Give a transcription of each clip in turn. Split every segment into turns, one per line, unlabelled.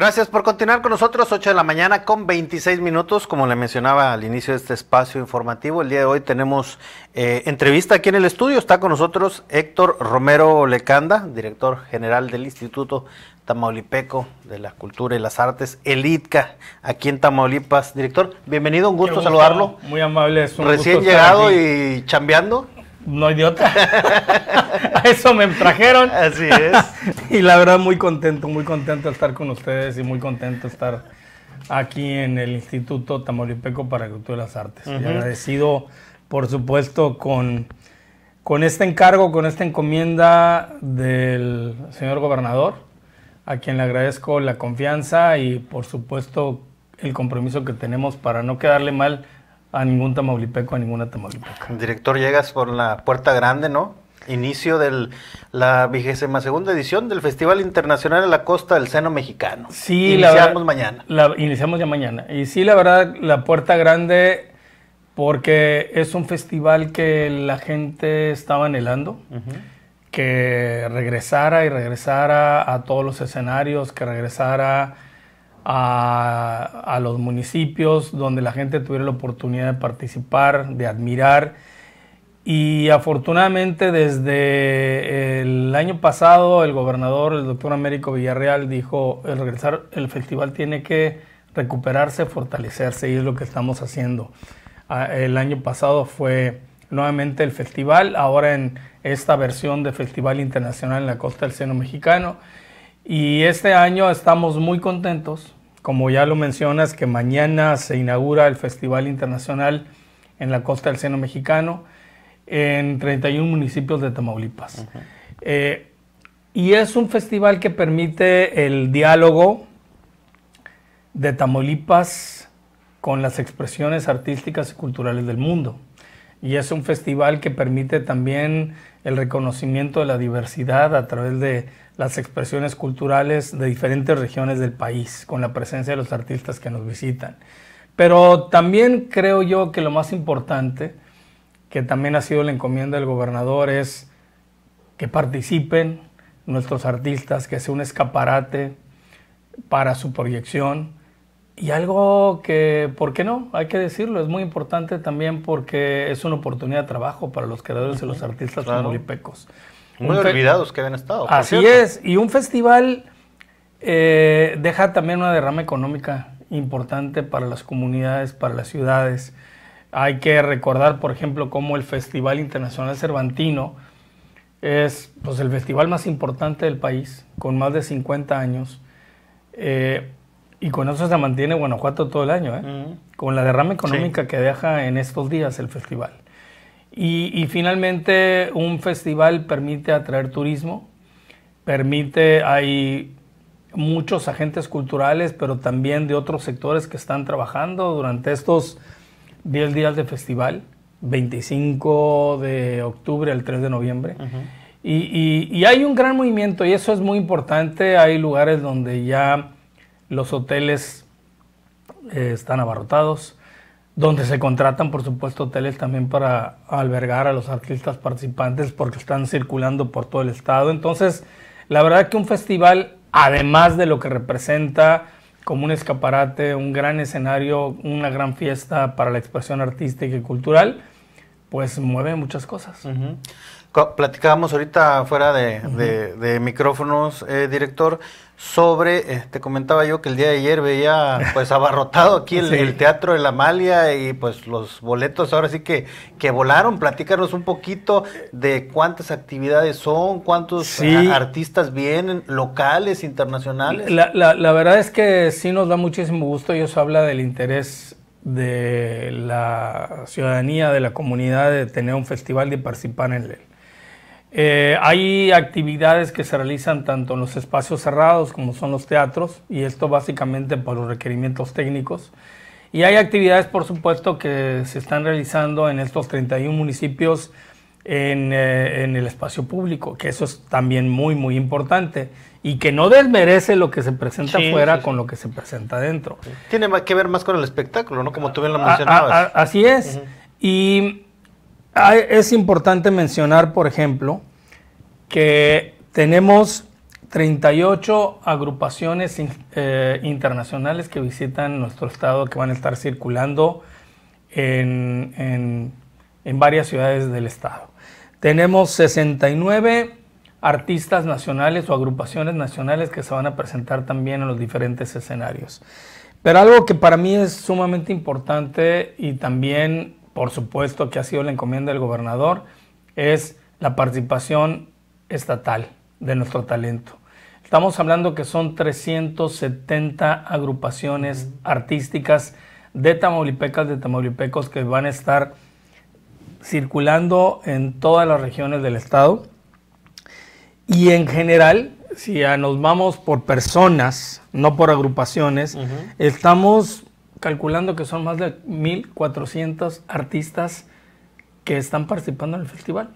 Gracias por continuar con nosotros, 8 de la mañana con 26 minutos. Como le mencionaba al inicio de este espacio informativo, el día de hoy tenemos eh, entrevista aquí en el estudio. Está con nosotros Héctor Romero Lecanda, director general del Instituto Tamaulipeco de la Cultura y las Artes, el ITCA, aquí en Tamaulipas. Director, bienvenido, un gusto, saludarlo.
Muy amable, es un Recién gusto llegado estar
aquí. y chambeando. No idiota.
eso me trajeron. Así es. y la verdad, muy contento, muy contento de estar con ustedes y muy contento de estar aquí en el Instituto Tamaulipeco para la Cultura de las Artes. agradecido, por supuesto, con, con este encargo, con esta encomienda del señor gobernador, a quien le agradezco la confianza y, por supuesto, el compromiso que tenemos para no quedarle mal a ningún tamaulipeco, a ninguna tamaulipeca.
Director, llegas por la puerta grande, ¿no? Inicio de la vigésima segunda edición del Festival Internacional de la Costa del Seno Mexicano. Sí, la mañana.
La, iniciamos ya mañana. Y sí, la verdad, la puerta grande, porque es un festival que la gente estaba anhelando. que regresara y regresara a todos los escenarios, que regresara a, los municipios donde la gente tuviera la oportunidad de participar, de admirar. Y afortunadamente desde el año pasado el gobernador, el doctor Américo Villarreal, dijo el regresar, el festival tiene que recuperarse, fortalecerse y es lo que estamos haciendo. Ah, el año pasado fue nuevamente el festival, ahora en esta versión de Festival Internacional en la Costa del Seno Mexicano. Y este año estamos muy contentos como ya lo mencionas, que mañana se inaugura el Festival Internacional en la costa del seno mexicano, en 31 municipios de Tamaulipas. Eh, y es un festival que permite el diálogo de Tamaulipas con las expresiones artísticas y culturales del mundo y es un festival que permite también el reconocimiento de la diversidad a través de las expresiones culturales de diferentes regiones del país, con la presencia de los artistas que nos visitan. Pero también creo yo que lo más importante, que también ha sido la encomienda del gobernador, es que participen nuestros artistas, que sea un escaparate para su proyección y algo que, ¿por qué no? Hay que decirlo, es muy importante también porque es una oportunidad de trabajo para los creadores y los artistas tamaulipeco's. Muy olvidados que habían estado. Así es, y un festival eh, deja también una derrama económica importante para las comunidades, para las ciudades. Hay que recordar, por ejemplo, cómo el Festival Internacional Cervantino es pues, el festival más importante del país, con más de 50 años. Eh, y con eso se mantiene Guanajuato todo el año, ¿eh? con la derrama económica que deja en estos días el festival. Y, finalmente un festival permite atraer turismo, permite, hay muchos agentes culturales, pero también de otros sectores que están trabajando durante estos 10 días de festival, 25 de octubre al 3 de noviembre. y, y hay un gran movimiento y eso es muy importante, hay lugares donde ya los hoteles eh, están abarrotados, donde se contratan, por supuesto, hoteles también para albergar a los artistas participantes porque están circulando por todo el estado. Entonces, la verdad que un festival, además de lo que representa como un escaparate, un gran escenario, una gran fiesta para la expresión artística y cultural, pues mueve muchas cosas.
Platicábamos ahorita fuera de, micrófonos, eh, director, sobre, eh, te comentaba yo que el día de ayer veía pues abarrotado aquí el, Teatro de la Malia y pues los boletos ahora sí que, que volaron. Platícanos un poquito de cuántas actividades son, cuántos eh, artistas vienen, locales, internacionales. La, la, la
verdad es que sí nos da muchísimo gusto y eso habla del interés de la ciudadanía, de la comunidad, de tener un festival, de participar en él. Eh, hay actividades que se realizan tanto en los espacios cerrados como son los teatros, y esto básicamente por los requerimientos técnicos. Y hay actividades, por supuesto, que se están realizando en estos 31 municipios eh, en el espacio público, que eso es también muy, muy importante y que no desmerece lo que se presenta afuera con lo que se presenta adentro.
Tiene que ver más con el espectáculo, ¿no? Como tú bien lo mencionabas. así
es. Y es importante mencionar, por ejemplo, que tenemos 38 agrupaciones eh, internacionales que visitan nuestro estado, que van a estar circulando en, en, en varias ciudades del estado. Tenemos 69 artistas nacionales o agrupaciones nacionales que se van a presentar también en los diferentes escenarios. Pero algo que para mí es sumamente importante y también, por supuesto, que ha sido la encomienda del gobernador, es la participación estatal de nuestro talento. Estamos hablando que son 370 agrupaciones artísticas de Tamaulipecas, de Tamaulipecos, que van a estar circulando en todas las regiones del estado y en general, si nos vamos por personas, no por agrupaciones, estamos calculando que son más de 1.400 artistas que están participando en el festival.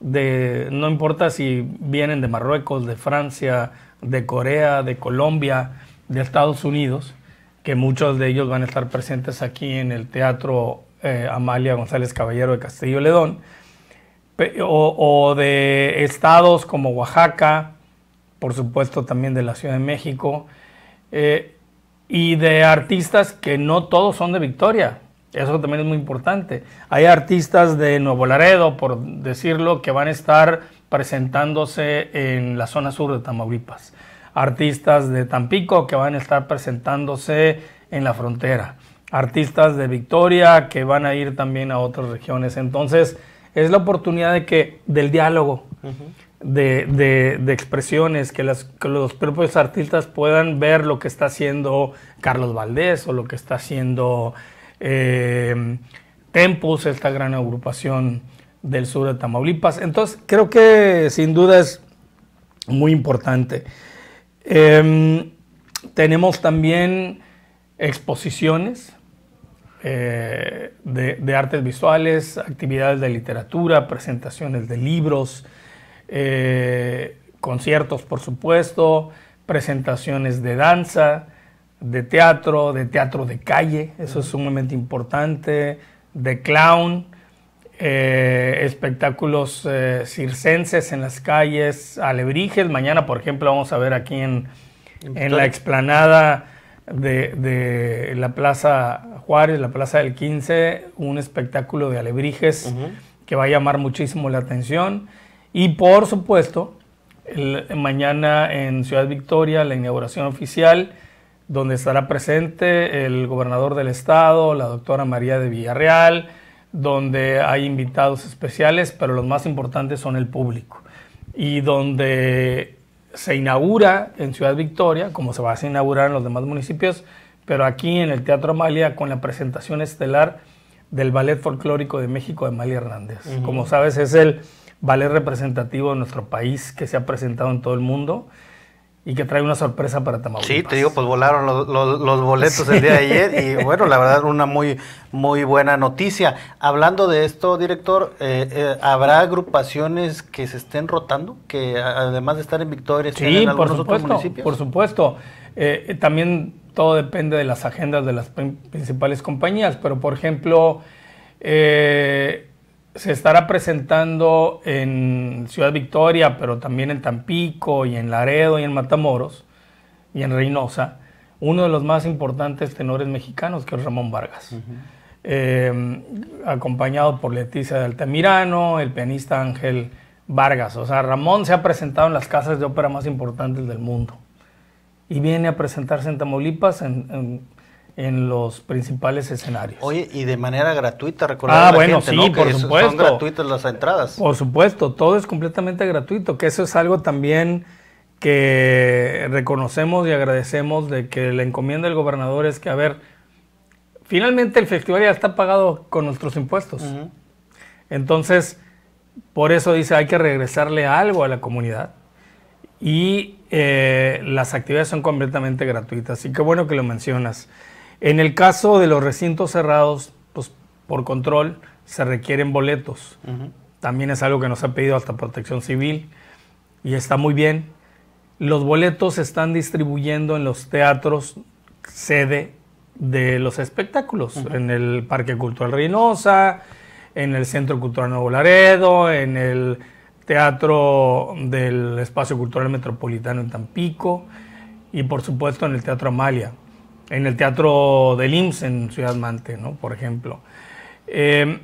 De, no importa si vienen de Marruecos, de Francia, de Corea, de Colombia, de Estados Unidos, que muchos de ellos van a estar presentes aquí en el Teatro eh, Amalia González Caballero de Castillo Ledón o, de estados como Oaxaca, por supuesto también de la Ciudad de México, eh, y de artistas que no todos son de Victoria. Eso también es muy importante. Hay artistas de Nuevo Laredo, por decirlo, que van a estar presentándose en la zona sur de Tamaulipas. Artistas de Tampico que van a estar presentándose en la frontera. Artistas de Victoria que van a ir también a otras regiones. Entonces, es la oportunidad de que, del diálogo, de, expresiones, que, los propios artistas puedan ver lo que está haciendo Carlos Valdés o lo que está haciendo eh, Tempus, esta gran agrupación del sur de Tamaulipas. Entonces, creo que sin duda es muy importante. Em, tenemos también exposiciones eh, de, artes visuales, actividades de literatura, presentaciones de libros, eh, conciertos, por supuesto, presentaciones de danza, de teatro, de teatro de calle, eso es sumamente importante, de clown, eh, espectáculos circenses en las calles, alebrijes. Mañana, por ejemplo, vamos a ver aquí en, en la explanada de, la Plaza Juárez, la Plaza del 15, un espectáculo de alebrijes que va a llamar muchísimo la atención. Y por supuesto, mañana en Ciudad Victoria, la inauguración oficial, donde estará presente el gobernador del estado, la doctora María de Villarreal, donde hay invitados especiales, pero los más importantes son el público. Y donde se inaugura en Ciudad Victoria, como se va a inaugurar en los demás municipios, pero aquí en el Teatro Amalia con la presentación estelar del Ballet Folclórico de México de Amalia Hernández. Como sabes, es el ballet representativo de nuestro país que se ha presentado en todo el mundo y que trae una sorpresa para Tamaulipas. Sí, te digo,
pues volaron los, boletos el día de ayer y bueno, la verdad una muy muy buena noticia. Hablando de esto, director, eh, eh, ¿habrá agrupaciones que se estén rotando, que además de estar en Victoria estén en algunos por supuesto, Por eh, supuesto,
también todo depende de las agendas de las principales compañías, pero por ejemplo, eh, se estará presentando en Ciudad Victoria, pero también en Tampico y en Laredo y en Matamoros y en Reynosa, uno de los más importantes tenores mexicanos, que es Ramón Vargas. Em, acompañado por Leticia de Altamirano, el pianista Ángel Vargas. O sea, Ramón se ha presentado en las casas de ópera más importantes del mundo. Y viene a presentarse en Tamaulipas, en en los principales escenarios. Oye, y de manera gratuita, recordar ah, bueno, sí, por supuesto. Son gratuitas
las entradas. Por
supuesto, todo es completamente gratuito, que eso es algo también que reconocemos y agradecemos de que la encomienda del gobernador es que, a ver, finalmente el festival ya está pagado con nuestros impuestos. Entonces, por eso dice, hay que regresarle algo a la comunidad. Y eh, las actividades son completamente gratuitas. Y que bueno que lo mencionas. En el caso de los recintos cerrados, pues por control se requieren boletos. También es algo que nos ha pedido hasta Protección Civil y está muy bien. Los boletos se están distribuyendo en los teatros sede de los espectáculos, en el Parque Cultural Reynosa, en el Centro Cultural Nuevo Laredo, en el Teatro del Espacio Cultural Metropolitano en Tampico y por supuesto en el Teatro Amalia en el Teatro del IMSS en Ciudad Mante, ¿no? Por ejemplo. Em,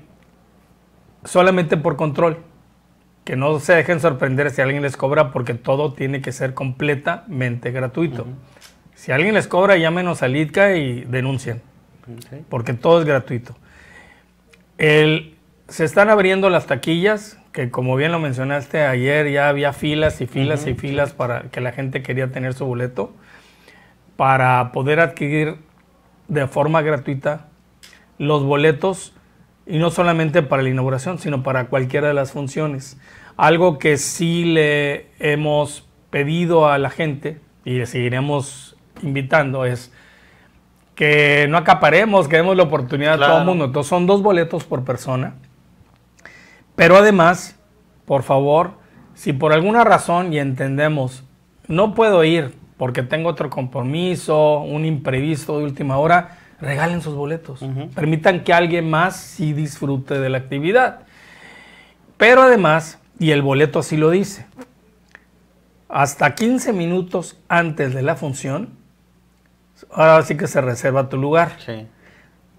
solamente por control. Que no se dejen sorprender si alguien les cobra porque todo tiene que ser completamente gratuito. Si alguien les cobra, llámenos a Litka y denuncien. Porque todo es gratuito. se están abriendo las taquillas, que como bien lo mencionaste ayer, ya había filas y filas y filas para que la gente quería tener su boleto para poder adquirir de forma gratuita los boletos y no solamente para la inauguración, sino para cualquiera de las funciones. Algo que sí le hemos pedido a la gente y le seguiremos invitando es que no acaparemos, que demos la oportunidad a todo el mundo. Entonces son dos boletos por persona. Pero además, por favor, si por alguna razón y entendemos, no puedo ir porque tengo otro compromiso, un imprevisto de última hora, regalen sus boletos. Permitan que alguien más sí disfrute de la actividad. Pero además, y el boleto así lo dice, hasta 15 minutos antes de la función, ahora sí que se reserva tu lugar.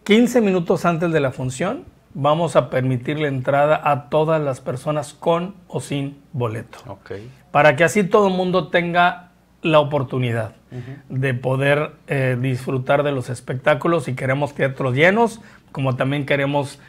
15 minutos antes de la función, vamos a permitir la entrada a todas las personas con o sin boleto. Para que así todo el mundo tenga la oportunidad de poder eh, disfrutar de los espectáculos y queremos teatros llenos, como también queremos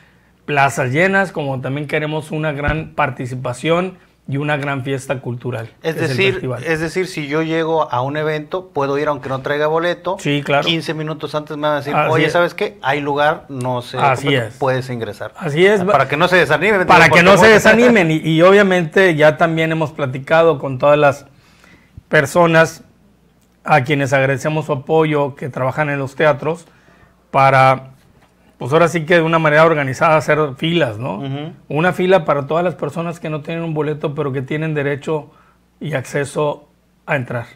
plazas llenas, como también queremos una gran participación y una gran fiesta cultural. Es decir,
es, decir, si yo llego a un evento, puedo ir aunque no traiga boleto. Sí, claro. 15 minutos antes me van a decir, oye, ¿sabes qué? Hay lugar, no sé, Así puedes ingresar. Así es. Para que no se desanimen. Para que no se desanimen.
y obviamente ya también hemos platicado con todas las personas a quienes agradecemos su apoyo, que trabajan en los teatros, para, pues ahora sí que de una manera organizada hacer filas, ¿no? Una fila para todas las personas que no tienen un boleto, pero que tienen derecho y acceso a entrar.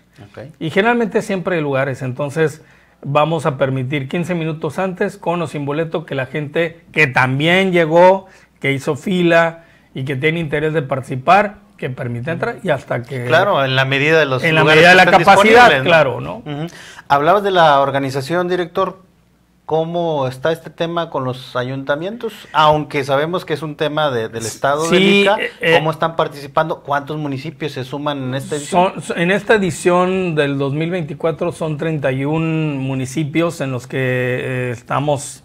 Y generalmente siempre hay lugares, entonces vamos a permitir 15 minutos antes, con o sin boleto, que la gente que también llegó, que hizo fila y que tiene interés de participar, que permite entrar
y hasta que... Claro, en la medida de los En la medida de la capacidad, claro, ¿no? Hablabas de la organización, director. ¿Cómo está este tema con los ayuntamientos? Aunque sabemos que es un tema del Estado sí, de eh, eh, ¿cómo están participando? ¿Cuántos municipios se suman en esta edición?
en esta edición del 2024 son 31 municipios en los que eh, estamos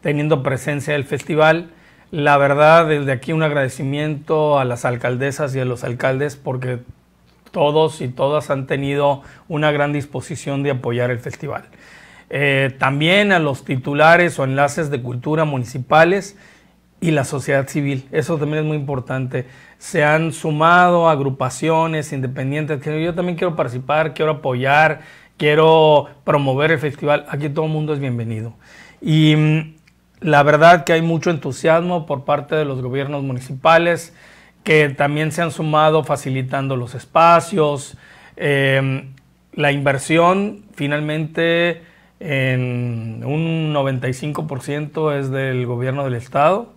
teniendo presencia del festival. La verdad, desde aquí un agradecimiento a las alcaldesas y a los alcaldes porque todos y todas han tenido una gran disposición de apoyar el festival. Eh, también a los titulares o enlaces de cultura municipales y la sociedad civil. Eso también es muy importante. Se han sumado agrupaciones independientes que yo también quiero participar, quiero apoyar, quiero promover el festival. Aquí todo el mundo es bienvenido. Y mm, la verdad que hay mucho entusiasmo por parte de los gobiernos municipales que también se han sumado facilitando los espacios, em, la inversión finalmente en un 95% es del gobierno del estado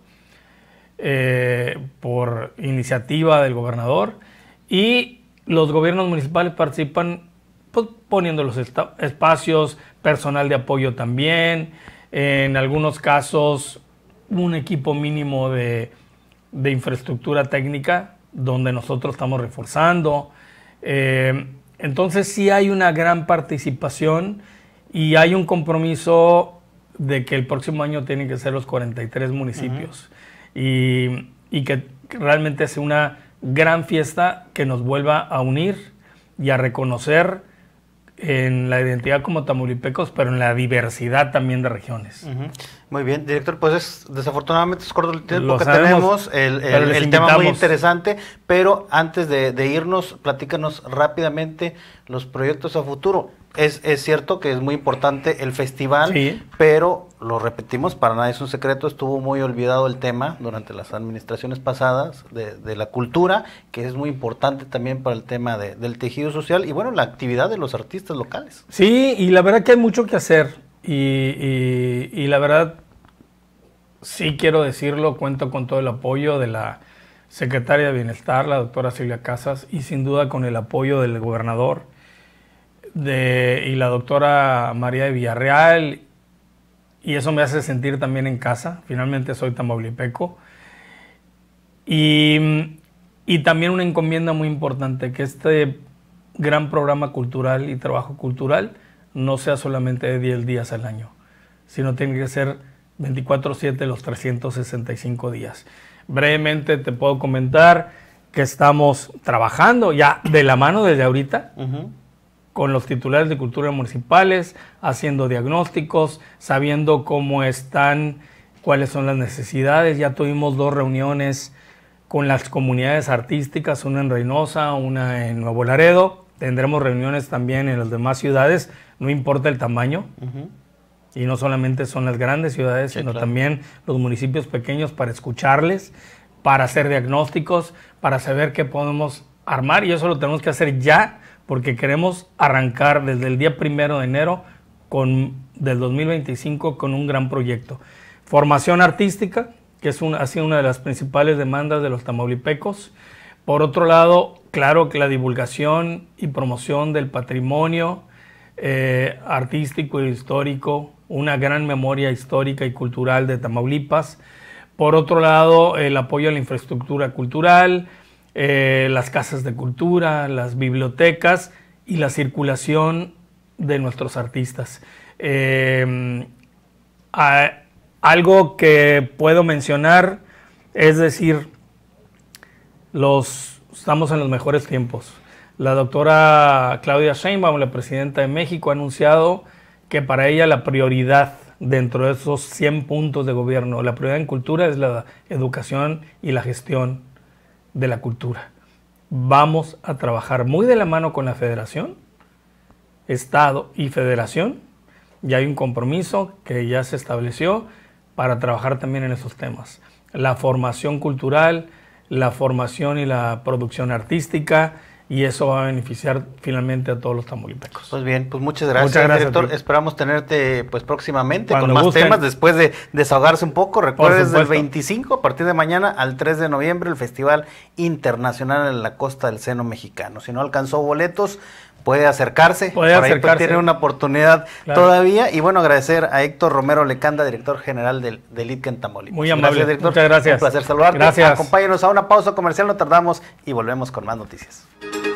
eh, por iniciativa del gobernador y los gobiernos municipales participan pues, poniendo los espacios, personal de apoyo también, en algunos casos un equipo mínimo de, infraestructura técnica, donde nosotros estamos reforzando. Eh, entonces sí hay una gran participación y hay un compromiso de que el próximo año tienen que ser los 43 municipios y, y, que realmente sea una gran fiesta que nos vuelva a unir y a reconocer en la identidad como tamulipecos, pero en la diversidad también de regiones.
Muy bien, director, pues desafortunadamente es corto el tiempo que tenemos, el, el, tema muy interesante, pero antes de irnos, platícanos rápidamente los proyectos a futuro es, cierto que es muy importante el festival, pero lo repetimos, para nada es un secreto, estuvo muy olvidado el tema durante las administraciones pasadas de, la cultura, que es muy importante también para el tema del tejido social y bueno, la actividad de los artistas locales.
Sí, y la verdad que hay mucho que hacer y, y la verdad, sí quiero decirlo, cuento con todo el apoyo de la secretaria de Bienestar, la doctora Silvia Casas, y sin duda con el apoyo del gobernador de, y la doctora María de Villarreal, y eso me hace sentir también en casa. Finalmente soy tamaulipeco. Y, y también una encomienda muy importante, que este gran programa cultural y trabajo cultural no sea solamente de 10 días al año, sino tiene que ser 24/7 los 365 días. Brevemente te puedo comentar que estamos trabajando ya de la mano desde ahorita con los titulares de cultura municipales, haciendo diagnósticos, sabiendo cómo están, cuáles son las necesidades. Ya tuvimos dos reuniones con las comunidades artísticas, una en Reynosa, una en Nuevo Laredo. Tendremos reuniones también en las demás ciudades, no importa el tamaño. Y no solamente son las grandes ciudades, sino también los municipios pequeños para escucharles, para hacer diagnósticos, para saber qué podemos armar. Y eso lo tenemos que hacer ya, porque queremos arrancar desde el día primero de enero del 2025 con un gran proyecto. Formación artística, que es ha sido una de las principales demandas de los tamaulipecos. Por otro lado, claro que la divulgación y promoción del patrimonio eh, artístico e histórico, una gran memoria histórica y cultural de Tamaulipas. Por otro lado, el apoyo a la infraestructura cultural, eh, las casas de cultura, las bibliotecas y la circulación de nuestros artistas. Eh, algo que puedo mencionar es decir, los, estamos en los mejores tiempos. La doctora Claudia Sheinbaum, la presidenta de México, ha anunciado que para ella la prioridad dentro de esos 100 puntos de gobierno, la prioridad en cultura es la educación y la gestión de la cultura. Vamos a trabajar muy de la mano con la federación, Estado y federación. y hay un compromiso que ya se estableció para trabajar también en esos temas. La formación cultural, la formación y la producción artística, y eso va a beneficiar finalmente a todos los tamaulipecos. Pues bien, pues muchas gracias, director.
Esperamos tenerte pues próximamente con más temas después de desahogarse un poco. desde el 25 a partir de mañana al 3 de noviembre el Festival Internacional en la Costa del Seno Mexicano. Si no alcanzó boletos, puede acercarse. Puede por Ahí pues, tiene una oportunidad todavía. Y bueno, agradecer a Héctor Romero Lecanda, director general del, del ITCAN Muy amable. Gracias, director. Muchas gracias. Un placer saludarte. Gracias. Acompáñenos a una pausa comercial, no tardamos y volvemos con más noticias.